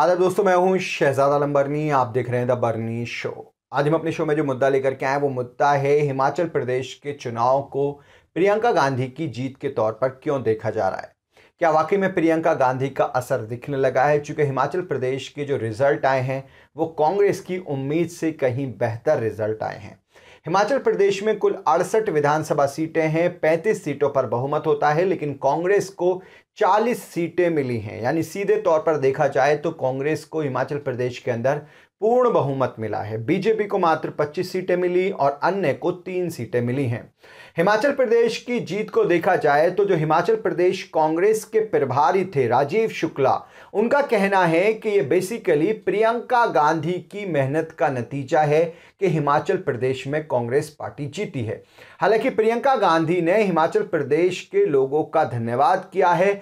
आदर दोस्तों मैं हूं शहजाद आलम बर्नी आप देख रहे हैं द बर्नी शो आज हम अपने शो में जो मुद्दा लेकर के आए वो मुद्दा है हिमाचल प्रदेश के चुनाव को प्रियंका गांधी की जीत के तौर पर क्यों देखा जा रहा है क्या वाकई में प्रियंका गांधी का असर दिखने लगा है चूंकि हिमाचल प्रदेश के जो रिजल्ट आए हैं वो कांग्रेस की उम्मीद से कहीं बेहतर रिजल्ट आए हैं हिमाचल प्रदेश में कुल अड़सठ विधानसभा सीटें हैं 35 सीटों पर बहुमत होता है लेकिन कांग्रेस को चालीस सीटें मिली हैं यानी सीधे तौर पर देखा जाए तो कांग्रेस को हिमाचल प्रदेश के अंदर पूर्ण बहुमत मिला है बीजेपी को मात्र 25 सीटें मिली और अन्य को तीन सीटें मिली हैं हिमाचल प्रदेश की जीत को देखा जाए तो जो हिमाचल प्रदेश कांग्रेस के प्रभारी थे राजीव शुक्ला उनका कहना है कि ये बेसिकली प्रियंका गांधी की मेहनत का नतीजा है कि हिमाचल प्रदेश में कांग्रेस पार्टी जीती है हालांकि प्रियंका गांधी ने हिमाचल प्रदेश के लोगों का धन्यवाद किया है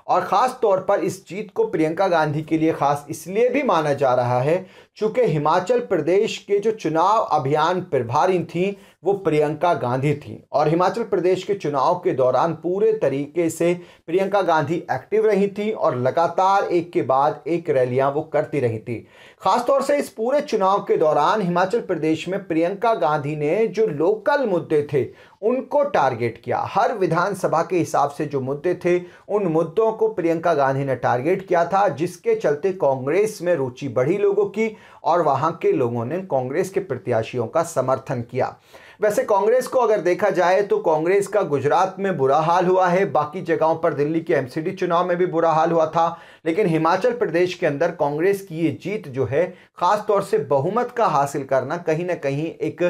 और ख़ास तौर पर इस जीत को प्रियंका गांधी के लिए ख़ास इसलिए भी माना जा रहा है चूँकि हिमाचल प्रदेश के जो चुनाव अभियान प्रभारी थीं वो प्रियंका गांधी थीं और हिमाचल प्रदेश के चुनाव के दौरान पूरे तरीके से प्रियंका गांधी एक्टिव रही थीं और लगातार एक के बाद एक रैलियां वो करती रही थी ख़ासतौर से इस पूरे चुनाव के दौरान हिमाचल प्रदेश में प्रियंका गांधी ने जो लोकल मुद्दे थे उनको टारगेट किया हर विधानसभा के हिसाब से जो मुद्दे थे उन मुद्दों को प्रियंका गांधी ने टारगेट किया था जिसके चलते कांग्रेस में रुचि बढ़ी लोगों की और वहां के लोगों ने कांग्रेस के प्रत्याशियों का समर्थन किया वैसे कांग्रेस को अगर देखा जाए तो कांग्रेस का गुजरात में बुरा हाल हुआ है बाकी जगहों पर दिल्ली के एमसीडी चुनाव में भी बुरा हाल हुआ था लेकिन हिमाचल प्रदेश के अंदर कांग्रेस की ये जीत जो है खासतौर से बहुमत का हासिल करना कहीं ना कहीं एक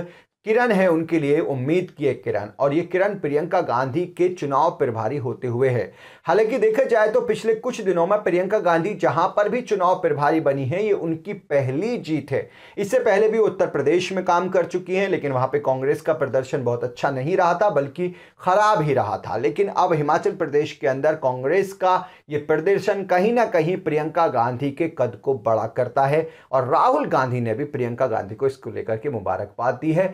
किरण है उनके लिए उम्मीद की एक किरण और ये किरण प्रियंका गांधी के चुनाव प्रभारी होते हुए है हालांकि देखा जाए तो पिछले कुछ दिनों में प्रियंका गांधी जहां पर भी चुनाव प्रभारी बनी है ये उनकी पहली जीत है इससे पहले भी उत्तर प्रदेश में काम कर चुकी हैं लेकिन वहां पे कांग्रेस का प्रदर्शन बहुत अच्छा नहीं रहा था बल्कि खराब ही रहा था लेकिन अब हिमाचल प्रदेश के अंदर कांग्रेस का ये प्रदर्शन कहीं ना कहीं प्रियंका गांधी के कद को बड़ा करता है और राहुल गांधी ने भी प्रियंका गांधी को इसको लेकर के मुबारकबाद दी है